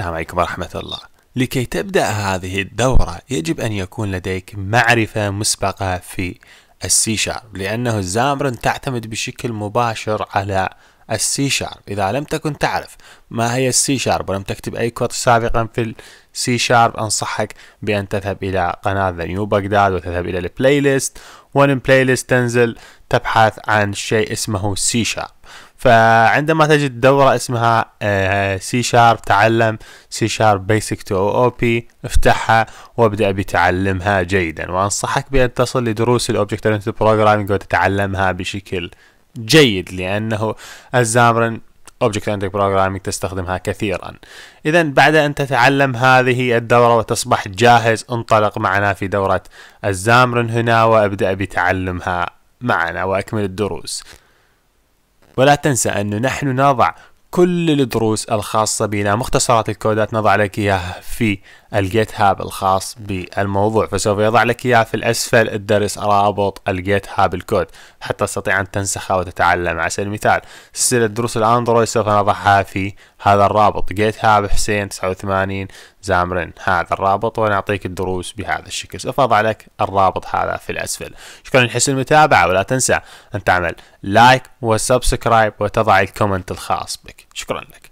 السلام عليكم ورحمة الله لكي تبدأ هذه الدورة يجب أن يكون لديك معرفة مسبقة في السي شارب لأنه الزامرن تعتمد بشكل مباشر على السي شارب إذا لم تكن تعرف ما هي السي شارب ولم تكتب أي كود سابقا في السي شارب أنصحك بأن تذهب إلى قناة ذا نيو بغداد وتذهب إلى البلاي ليست ومن بلاي ليست تنزل تبحث عن شيء اسمه سي شارب فعندما تجد دورة اسمها سي آه، شارب تعلم سي شارب بيسك تو او او بي افتحها وابدأ بتعلمها جيدا وانصحك بان تصل لدروس الاوبجكت اورينتد بروجرامينج وتتعلمها بشكل جيد لأنه الزامرن اوبجكت Oriented بروجرامينج تستخدمها كثيرا إذا بعد أن تتعلم هذه الدورة وتصبح جاهز انطلق معنا في دورة الزامرن هنا وابدأ بتعلمها معنا وأكمل الدروس ولا تنسى أنه نحن نضع كل الدروس الخاصة بنا مختصرات الكودات نضع لك إياها في الجيت هاب الخاص بالموضوع فسوف يضع لك إياها في الأسفل الدرس رابط الجيت هاب الكود حتى تستطيع أن تنسخها وتتعلم على سبيل المثال سلسلة دروس الأندرويد سوف نضعها في هذا الرابط جيت هاب حسين 89 زامرن هذا الرابط ونعطيك الدروس بهذا الشكل سوف أضع لك الرابط هذا في الأسفل شكرا لحسن المتابعة ولا تنسى أن تعمل لايك وسبسكرايب وتضع الكومنت الخاص بك شكرا لك